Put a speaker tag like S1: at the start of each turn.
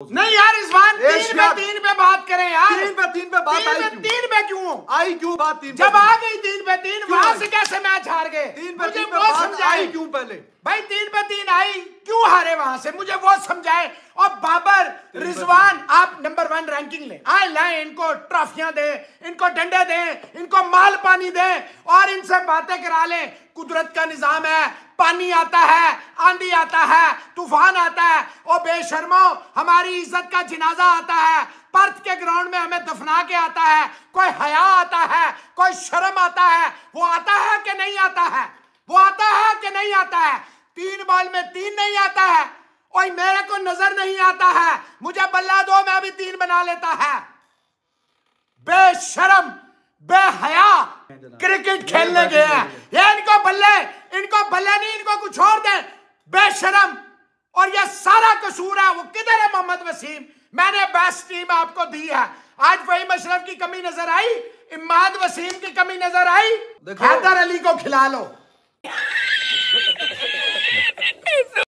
S1: नहीं यार इस बार तीन पे तीन पे बात करें यार तीन पे तीन पे बात तीन आई तीन पे क्यों आई क्यों बात तीन जब आ गई तीन पे तीन वहां से कैसे मैच हार गए तीन पे तीन पे बात आई क्यों पहले भाई तीन पे तीन आई क्यों हारे वहां से मुझे वो समझाए और बाबर रिजवान आप नंबर वन रैंकिंग ले आए लाए इनको ट्रॉफियां दे इनको डंडे दे इनको माल पानी दे और इनसे बातें करा ले कुदरत का निजाम है पानी आता है आंधी आता है तूफान आता है ओ बेशर्मो हमारी इज्जत का जिनाजा आता है पर्थ के ग्राउंड में हमें दफना के आता है कोई हया आता है कोई शर्म आता है वो आता है कि नहीं आता है वो आता है कि नहीं आता है तीन बॉल में तीन नहीं आता है और मेरे को नजर नहीं आता है मुझे बल्ला दो मैं भी तीन बना लेता है बेशर्म बेहया क्रिकेट खेलने गए हैं ये इनको बल्ले इनको भले नहीं इनको कुछ और दे बेशरम और ये सारा कसूर है वो किधर है मोहम्मद वसीम मैंने बेस्ट टीम आपको दी है आज वही मशरफ की कमी नजर आई इमाद वसीम की कमी नजर आई हैदर अली को खिला लो